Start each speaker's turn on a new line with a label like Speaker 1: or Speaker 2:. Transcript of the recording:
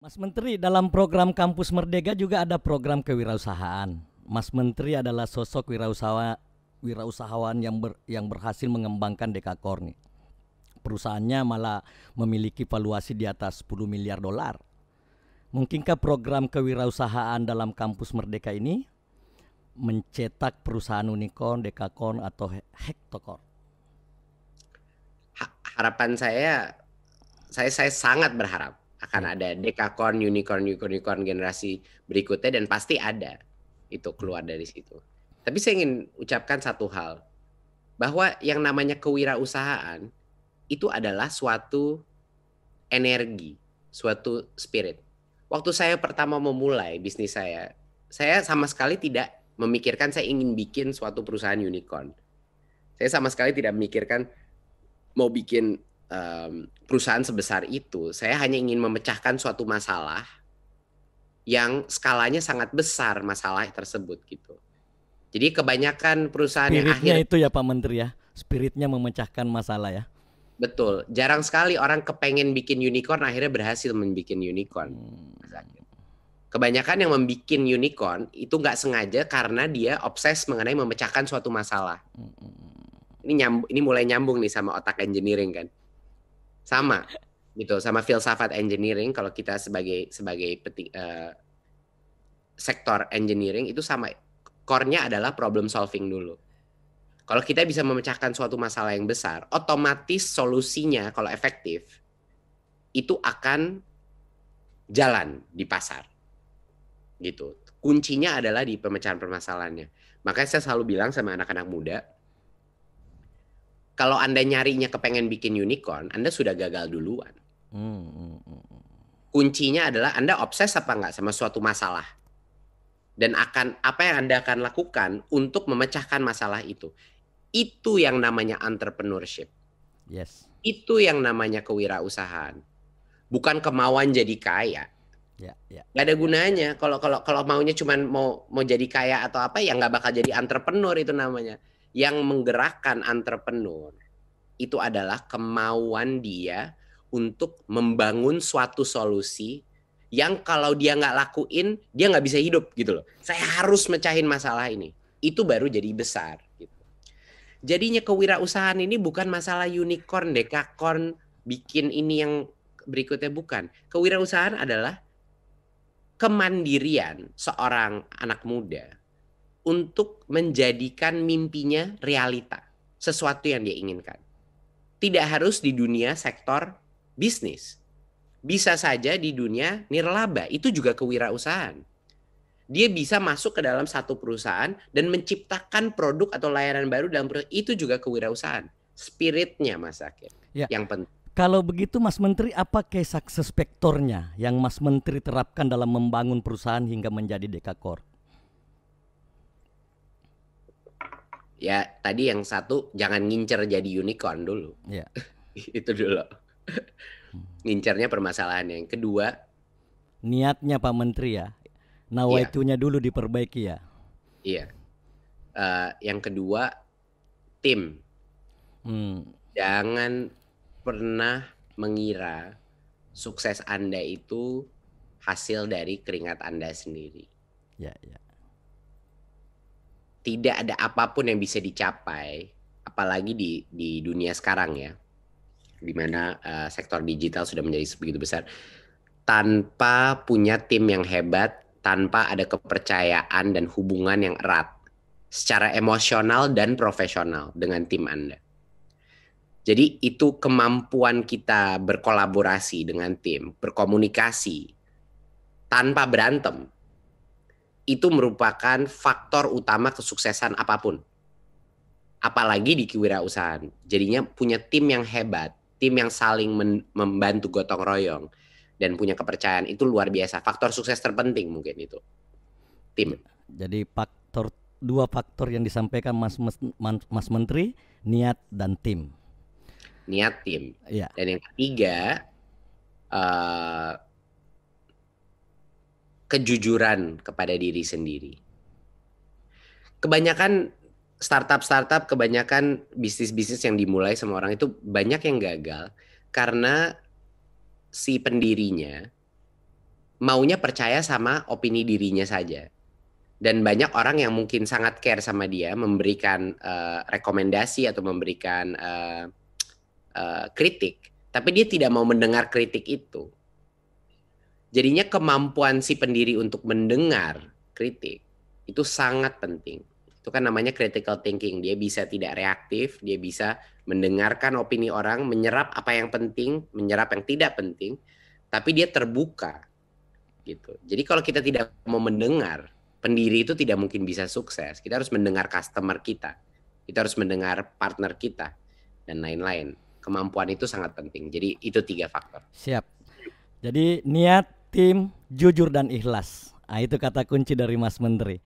Speaker 1: Mas Menteri, dalam program Kampus Merdeka juga ada program kewirausahaan. Mas Menteri adalah sosok wirausaha, wirausahawan yang ber, yang berhasil mengembangkan Dekakor nih. Perusahaannya malah memiliki valuasi di atas 10 miliar dolar. Mungkinkah program kewirausahaan dalam Kampus Merdeka ini mencetak perusahaan unicorn, Dekakorn atau hektokor?
Speaker 2: harapan saya saya saya sangat berharap akan iya. ada dekakorn, unicorn, unicorn, unicorn generasi berikutnya dan pasti ada itu hmm. keluar dari situ. Tapi saya ingin ucapkan satu hal bahwa yang namanya kewirausahaan itu adalah suatu energi, suatu spirit. Waktu saya pertama memulai bisnis saya, saya sama sekali tidak memikirkan saya ingin bikin suatu perusahaan unicorn. Saya sama sekali tidak memikirkan mau bikin um, perusahaan sebesar itu, saya hanya ingin memecahkan suatu masalah yang skalanya sangat besar masalah tersebut gitu. Jadi kebanyakan perusahaan Spiritnya yang akhirnya
Speaker 1: itu ya Pak Menteri ya, spiritnya memecahkan masalah ya.
Speaker 2: Betul, jarang sekali orang kepengen bikin unicorn akhirnya berhasil membuat unicorn. Hmm. Kebanyakan yang membuat unicorn itu nggak sengaja karena dia obses mengenai memecahkan suatu masalah. Hmm, hmm, ini nyambung, ini mulai nyambung nih sama otak engineering kan sama gitu sama filsafat engineering kalau kita sebagai sebagai peti, uh, sektor engineering itu sama core-nya adalah problem solving dulu. Kalau kita bisa memecahkan suatu masalah yang besar, otomatis solusinya kalau efektif itu akan jalan di pasar. Gitu. Kuncinya adalah di pemecahan permasalahannya. Makanya saya selalu bilang sama anak-anak muda, kalau Anda nyarinya kepengen bikin unicorn, Anda sudah gagal duluan. Hmm, hmm, hmm, Kuncinya adalah Anda obses apa enggak sama suatu masalah. Dan akan apa yang Anda akan lakukan untuk memecahkan masalah itu. Itu yang namanya entrepreneurship. Yes. Itu yang namanya kewirausahaan. Bukan kemauan jadi kaya. Ya, ya. Gak ada gunanya kalau kalau kalau maunya cuma mau mau jadi kaya atau apa ya nggak bakal jadi entrepreneur itu namanya yang menggerakkan entrepreneur itu adalah kemauan dia untuk membangun suatu solusi yang kalau dia nggak lakuin dia nggak bisa hidup gitu loh. Saya harus mecahin masalah ini. Itu baru jadi besar. Gitu. Jadinya kewirausahaan ini bukan masalah unicorn, dekakorn, bikin ini yang berikutnya bukan. Kewirausahaan adalah kemandirian seorang anak muda untuk menjadikan mimpinya realita, sesuatu yang dia inginkan. Tidak harus di dunia sektor bisnis. Bisa saja di dunia nirlaba, itu juga kewirausahaan. Dia bisa masuk ke dalam satu perusahaan dan menciptakan produk atau layanan baru dalam perusahaan, itu juga kewirausahaan. Spiritnya Mas Akhir, ya. yang penting.
Speaker 1: Kalau begitu Mas Menteri apa case success yang Mas Menteri terapkan dalam membangun perusahaan hingga menjadi dekakor?
Speaker 2: ya tadi yang satu jangan ngincer jadi unicorn dulu ya. itu dulu hmm. ngincernya permasalahan yang kedua
Speaker 1: niatnya pak menteri ya nawaitunya iya. ya. dulu diperbaiki ya
Speaker 2: iya uh, yang kedua tim hmm. jangan pernah mengira sukses anda itu hasil dari keringat anda sendiri ya ya tidak ada apapun yang bisa dicapai, apalagi di di dunia sekarang ya, di mana uh, sektor digital sudah menjadi sebegitu besar, tanpa punya tim yang hebat, tanpa ada kepercayaan dan hubungan yang erat secara emosional dan profesional dengan tim Anda. Jadi itu kemampuan kita berkolaborasi dengan tim, berkomunikasi tanpa berantem itu merupakan faktor utama kesuksesan apapun. Apalagi di kewirausahaan. Jadinya punya tim yang hebat, tim yang saling membantu gotong royong dan punya kepercayaan itu luar biasa. Faktor sukses terpenting mungkin itu. Tim.
Speaker 1: Jadi faktor dua faktor yang disampaikan Mas Mas, Mas Menteri, niat dan tim.
Speaker 2: Niat tim. Ya. Dan yang ketiga uh, kejujuran kepada diri sendiri. Kebanyakan startup-startup, kebanyakan bisnis-bisnis yang dimulai sama orang itu banyak yang gagal karena si pendirinya maunya percaya sama opini dirinya saja. Dan banyak orang yang mungkin sangat care sama dia, memberikan uh, rekomendasi atau memberikan uh, uh, kritik, tapi dia tidak mau mendengar kritik itu Jadinya kemampuan si pendiri untuk mendengar kritik itu sangat penting. Itu kan namanya critical thinking. Dia bisa tidak reaktif, dia bisa mendengarkan opini orang, menyerap apa yang penting, menyerap yang tidak penting, tapi dia terbuka gitu. Jadi kalau kita tidak mau mendengar, pendiri itu tidak mungkin bisa sukses. Kita harus mendengar customer kita. Kita harus mendengar partner kita dan lain-lain. Kemampuan itu sangat penting. Jadi itu tiga faktor.
Speaker 1: Siap. Jadi niat tim, jujur dan ikhlas. Nah, itu kata kunci dari Mas Menteri.